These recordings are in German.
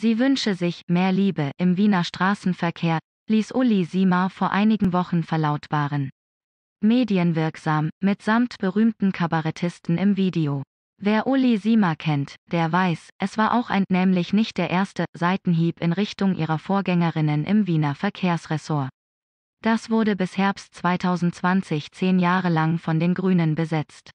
Sie wünsche sich mehr Liebe im Wiener Straßenverkehr, ließ Uli Simar vor einigen Wochen verlautbaren. Medienwirksam, mitsamt berühmten Kabarettisten im Video. Wer Uli Simar kennt, der weiß, es war auch ein, nämlich nicht der erste, Seitenhieb in Richtung ihrer Vorgängerinnen im Wiener Verkehrsressort. Das wurde bis Herbst 2020 zehn Jahre lang von den Grünen besetzt.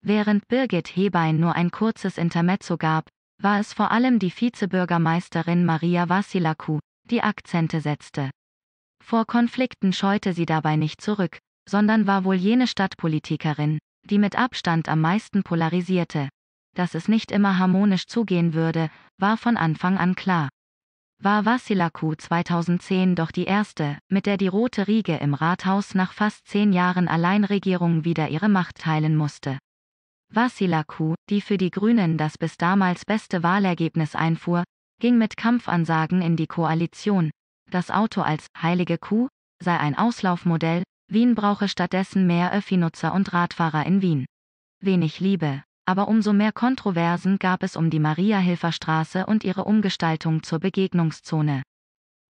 Während Birgit Hebein nur ein kurzes Intermezzo gab, war es vor allem die Vizebürgermeisterin Maria Vassilakou, die Akzente setzte. Vor Konflikten scheute sie dabei nicht zurück, sondern war wohl jene Stadtpolitikerin, die mit Abstand am meisten polarisierte. Dass es nicht immer harmonisch zugehen würde, war von Anfang an klar. War Vassilakou 2010 doch die erste, mit der die Rote Riege im Rathaus nach fast zehn Jahren Alleinregierung wieder ihre Macht teilen musste. Vasilaku, die für die Grünen das bis damals beste Wahlergebnis einfuhr, ging mit Kampfansagen in die Koalition. Das Auto als heilige Kuh sei ein Auslaufmodell, Wien brauche stattdessen mehr Öffinutzer und Radfahrer in Wien. Wenig Liebe, aber umso mehr Kontroversen gab es um die Mariahilferstraße und ihre Umgestaltung zur Begegnungszone.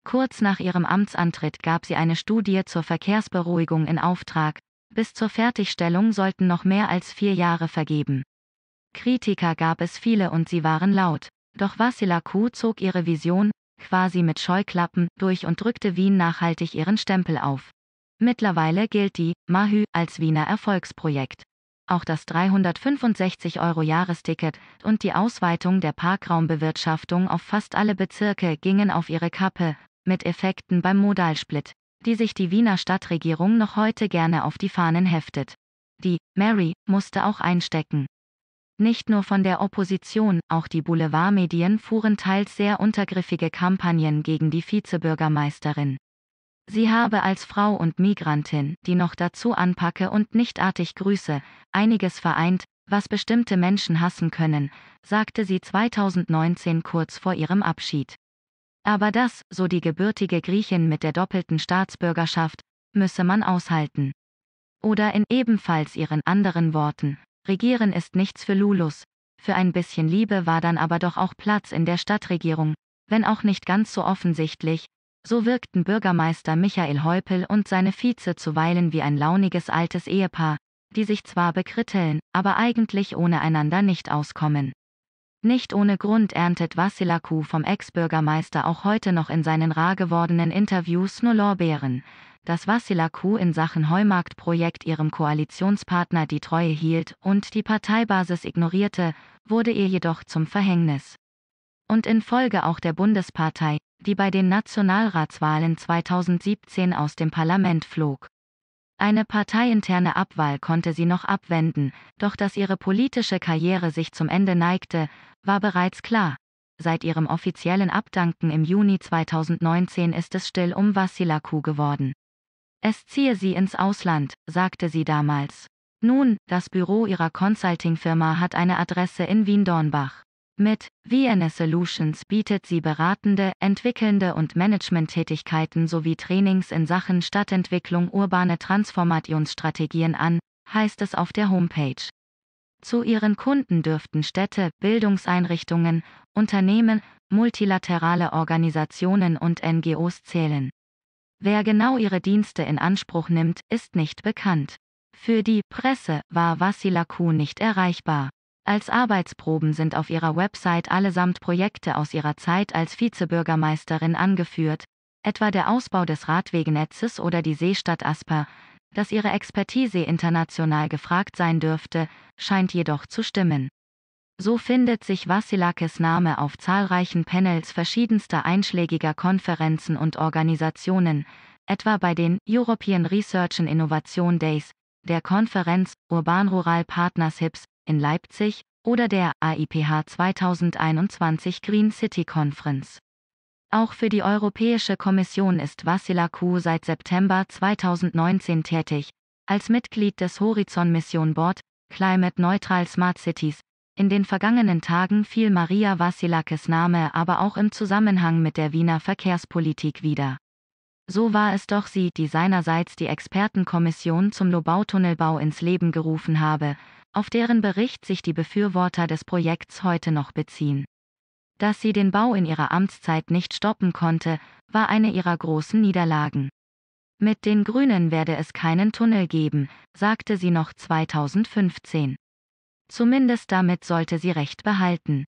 Kurz nach ihrem Amtsantritt gab sie eine Studie zur Verkehrsberuhigung in Auftrag, bis zur Fertigstellung sollten noch mehr als vier Jahre vergeben. Kritiker gab es viele und sie waren laut. Doch Vassila Kuh zog ihre Vision, quasi mit Scheuklappen, durch und drückte Wien nachhaltig ihren Stempel auf. Mittlerweile gilt die Mahü als Wiener Erfolgsprojekt. Auch das 365 Euro Jahresticket und die Ausweitung der Parkraumbewirtschaftung auf fast alle Bezirke gingen auf ihre Kappe, mit Effekten beim Modalsplit die sich die Wiener Stadtregierung noch heute gerne auf die Fahnen heftet. Die Mary musste auch einstecken. Nicht nur von der Opposition, auch die Boulevardmedien fuhren teils sehr untergriffige Kampagnen gegen die Vizebürgermeisterin. Sie habe als Frau und Migrantin, die noch dazu anpacke und nichtartig grüße, einiges vereint, was bestimmte Menschen hassen können, sagte sie 2019 kurz vor ihrem Abschied. Aber das, so die gebürtige Griechin mit der doppelten Staatsbürgerschaft, müsse man aushalten. Oder in ebenfalls ihren anderen Worten, Regieren ist nichts für Lulus, für ein bisschen Liebe war dann aber doch auch Platz in der Stadtregierung, wenn auch nicht ganz so offensichtlich, so wirkten Bürgermeister Michael Heupel und seine Vize zuweilen wie ein launiges altes Ehepaar, die sich zwar bekritteln, aber eigentlich ohne einander nicht auskommen. Nicht ohne Grund erntet Vassilaku vom Ex-Bürgermeister auch heute noch in seinen rar gewordenen Interviews nur Lorbeeren. Dass Vassilaku in Sachen Heumarktprojekt ihrem Koalitionspartner die Treue hielt und die Parteibasis ignorierte, wurde ihr jedoch zum Verhängnis. Und infolge auch der Bundespartei, die bei den Nationalratswahlen 2017 aus dem Parlament flog. Eine parteiinterne Abwahl konnte sie noch abwenden, doch dass ihre politische Karriere sich zum Ende neigte, war bereits klar. Seit ihrem offiziellen Abdanken im Juni 2019 ist es still um Vassilaku geworden. Es ziehe sie ins Ausland, sagte sie damals. Nun, das Büro ihrer Consulting-Firma hat eine Adresse in Wien-Dornbach. Mit VNS Solutions bietet sie beratende, entwickelnde und Managementtätigkeiten sowie Trainings in Sachen Stadtentwicklung urbane Transformationsstrategien an, heißt es auf der Homepage. Zu ihren Kunden dürften Städte, Bildungseinrichtungen, Unternehmen, multilaterale Organisationen und NGOs zählen. Wer genau ihre Dienste in Anspruch nimmt, ist nicht bekannt. Für die Presse war Vassilaku nicht erreichbar. Als Arbeitsproben sind auf ihrer Website allesamt Projekte aus ihrer Zeit als Vizebürgermeisterin angeführt, etwa der Ausbau des Radwegenetzes oder die Seestadt Asper. Dass ihre Expertise international gefragt sein dürfte, scheint jedoch zu stimmen. So findet sich Vassilakis Name auf zahlreichen Panels verschiedenster einschlägiger Konferenzen und Organisationen, etwa bei den European Research and Innovation Days, der Konferenz Urban-Rural Partnerships in Leipzig oder der AIPH 2021 Green City Conference. Auch für die Europäische Kommission ist Vassilakou seit September 2019 tätig, als Mitglied des Horizon Mission Board Climate Neutral Smart Cities. In den vergangenen Tagen fiel Maria Vassilakes Name aber auch im Zusammenhang mit der Wiener Verkehrspolitik wieder. So war es doch sie, die seinerseits die Expertenkommission zum Lobautunnelbau ins Leben gerufen habe, auf deren Bericht sich die Befürworter des Projekts heute noch beziehen. Dass sie den Bau in ihrer Amtszeit nicht stoppen konnte, war eine ihrer großen Niederlagen. Mit den Grünen werde es keinen Tunnel geben, sagte sie noch 2015. Zumindest damit sollte sie recht behalten.